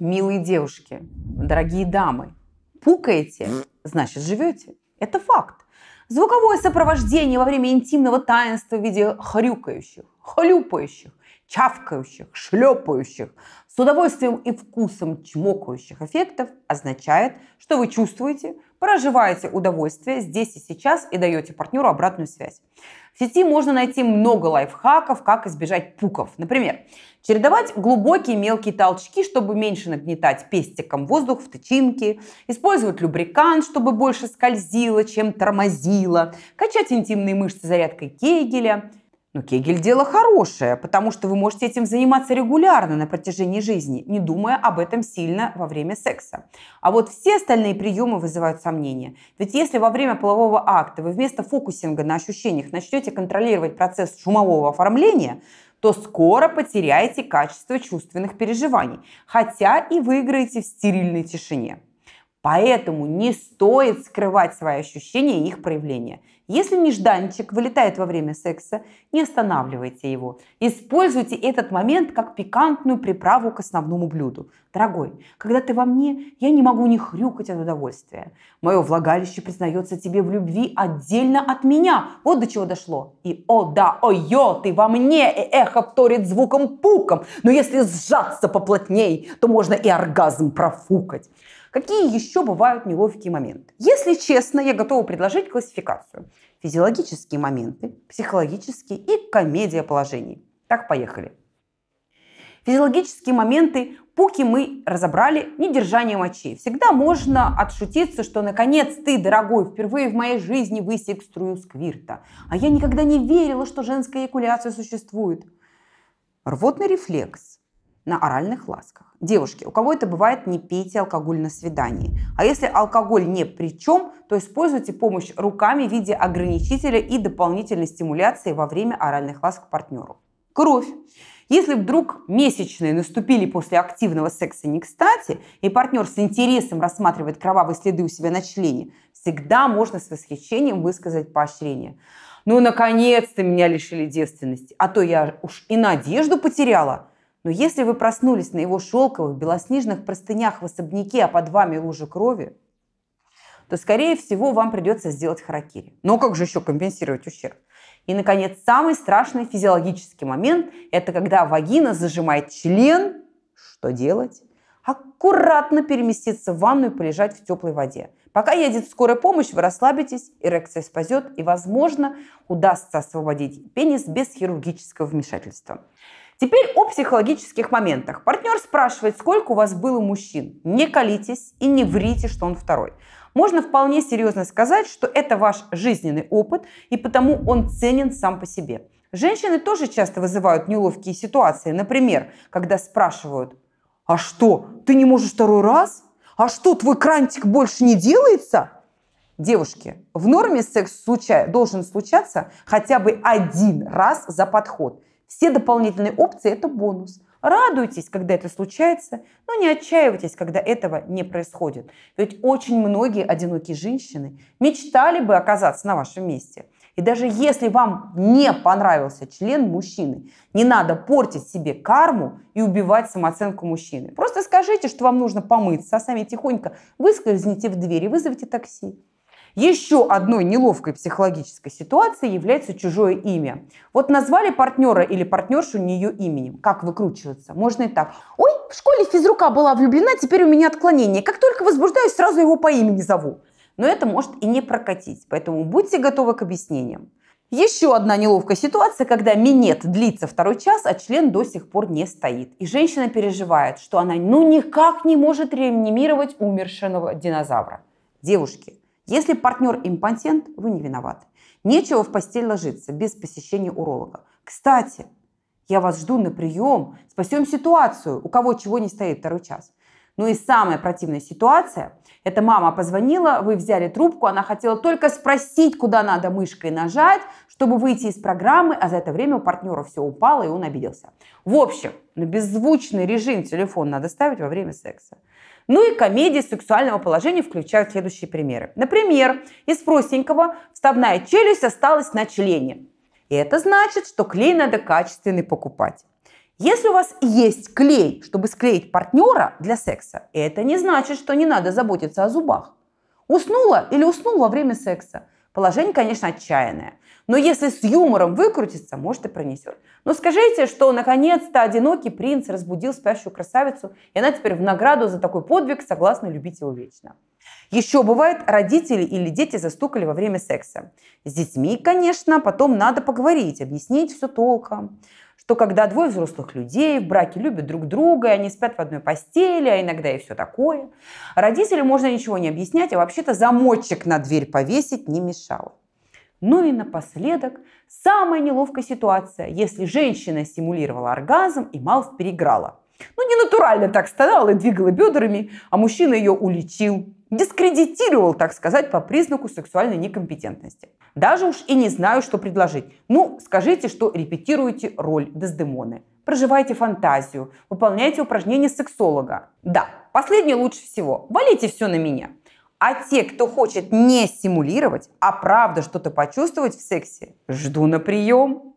милые девушки, дорогие дамы, пукаете, значит живете. Это факт. Звуковое сопровождение во время интимного таинства в виде хрюкающих, хлюпающих, чавкающих, шлепающих, с удовольствием и вкусом чмокающих эффектов означает, что вы чувствуете, проживаете удовольствие здесь и сейчас и даете партнеру обратную связь. В сети можно найти много лайфхаков, как избежать пуков. Например, чередовать глубокие мелкие толчки, чтобы меньше нагнетать пестиком воздух в тычинке, использовать любрикант, чтобы больше скользило, чем тормозило, качать интимные мышцы зарядкой кегеля – но ну, кегель – дело хорошее, потому что вы можете этим заниматься регулярно на протяжении жизни, не думая об этом сильно во время секса. А вот все остальные приемы вызывают сомнения. Ведь если во время полового акта вы вместо фокусинга на ощущениях начнете контролировать процесс шумового оформления, то скоро потеряете качество чувственных переживаний, хотя и выиграете в стерильной тишине. Поэтому не стоит скрывать свои ощущения и их проявления. Если нежданчик вылетает во время секса, не останавливайте его. Используйте этот момент как пикантную приправу к основному блюду. Дорогой, когда ты во мне, я не могу не хрюкать от удовольствия. Мое влагалище признается тебе в любви отдельно от меня. Вот до чего дошло. И о да, о ё, ты во мне, и эхо вторит звуком-пуком. Но если сжаться поплотней, то можно и оргазм профукать. Какие еще бывают неловкие моменты? Если честно, я готова предложить классификацию. Физиологические моменты, психологические и комедия положений. Так, поехали. Физиологические моменты пуки мы разобрали, недержание мочи. Всегда можно отшутиться, что наконец ты, дорогой, впервые в моей жизни высек струю сквирта. А я никогда не верила, что женская эякуляция существует. Рвотный рефлекс на оральных ласках. Девушки, у кого это бывает, не пейте алкоголь на свидании. А если алкоголь не при чем, то используйте помощь руками в виде ограничителя и дополнительной стимуляции во время оральных ласк партнеру. Кровь. Если вдруг месячные наступили после активного секса не кстати, и партнер с интересом рассматривает кровавые следы у себя на члене, всегда можно с восхищением высказать поощрение. Ну, наконец-то меня лишили девственности, а то я уж и надежду потеряла – но если вы проснулись на его шелковых белоснежных простынях в особняке, а под вами лужа крови, то, скорее всего, вам придется сделать харакири. Но как же еще компенсировать ущерб? И, наконец, самый страшный физиологический момент – это когда вагина зажимает член. Что делать? Аккуратно переместиться в ванную и полежать в теплой воде. Пока едет скорая помощь, вы расслабитесь, эрекция спазет и, возможно, удастся освободить пенис без хирургического вмешательства. Теперь о психологических моментах. Партнер спрашивает, сколько у вас было мужчин. Не колитесь и не врите, что он второй. Можно вполне серьезно сказать, что это ваш жизненный опыт, и потому он ценен сам по себе. Женщины тоже часто вызывают неловкие ситуации. Например, когда спрашивают, а что, ты не можешь второй раз? А что, твой крантик больше не делается? Девушки, в норме секс случай, должен случаться хотя бы один раз за подход – все дополнительные опции – это бонус. Радуйтесь, когда это случается, но не отчаивайтесь, когда этого не происходит. Ведь очень многие одинокие женщины мечтали бы оказаться на вашем месте. И даже если вам не понравился член мужчины, не надо портить себе карму и убивать самооценку мужчины. Просто скажите, что вам нужно помыться, а сами тихонько выскользните в дверь и вызовите такси. Еще одной неловкой психологической ситуацией является чужое имя. Вот назвали партнера или партнершу не ее именем. Как выкручиваться? Можно и так. Ой, в школе физрука была влюблена, теперь у меня отклонение. Как только возбуждаюсь, сразу его по имени зову. Но это может и не прокатить, поэтому будьте готовы к объяснениям. Еще одна неловкая ситуация, когда минет длится второй час, а член до сих пор не стоит. И женщина переживает, что она ну никак не может реанимировать умершего динозавра. Девушки, если партнер импотент, вы не виноваты. Нечего в постель ложиться без посещения уролога. Кстати, я вас жду на прием, спасем ситуацию, у кого чего не стоит второй час. Ну и самая противная ситуация – это мама позвонила, вы взяли трубку, она хотела только спросить, куда надо мышкой нажать, чтобы выйти из программы, а за это время у партнера все упало, и он обиделся. В общем, на беззвучный режим телефон надо ставить во время секса. Ну и комедии сексуального положения включают следующие примеры. Например, из простенького вставная челюсть осталась на члене. И это значит, что клей надо качественный покупать. Если у вас есть клей, чтобы склеить партнера для секса, это не значит, что не надо заботиться о зубах. Уснула или уснул во время секса – Положение, конечно, отчаянное. Но если с юмором выкрутиться, может и пронесет. Но скажите, что наконец-то одинокий принц разбудил спящую красавицу, и она теперь в награду за такой подвиг согласна любить его вечно. Еще бывает, родители или дети застукали во время секса. С детьми, конечно, потом надо поговорить, объяснить все толком. Что когда двое взрослых людей в браке любят друг друга, и они спят в одной постели, а иногда и все такое. Родителям можно ничего не объяснять, а вообще-то замочек на дверь повесить не мешало. Ну и напоследок, самая неловкая ситуация, если женщина симулировала оргазм и малость переграла. Ну, не натурально так стонала и двигала бедрами, а мужчина ее уличил дискредитировал, так сказать, по признаку сексуальной некомпетентности. Даже уж и не знаю, что предложить. Ну, скажите, что репетируете роль Дездемоны. Проживайте фантазию, выполняйте упражнения сексолога. Да, последнее лучше всего. Валите все на меня. А те, кто хочет не симулировать, а правда что-то почувствовать в сексе, жду на прием.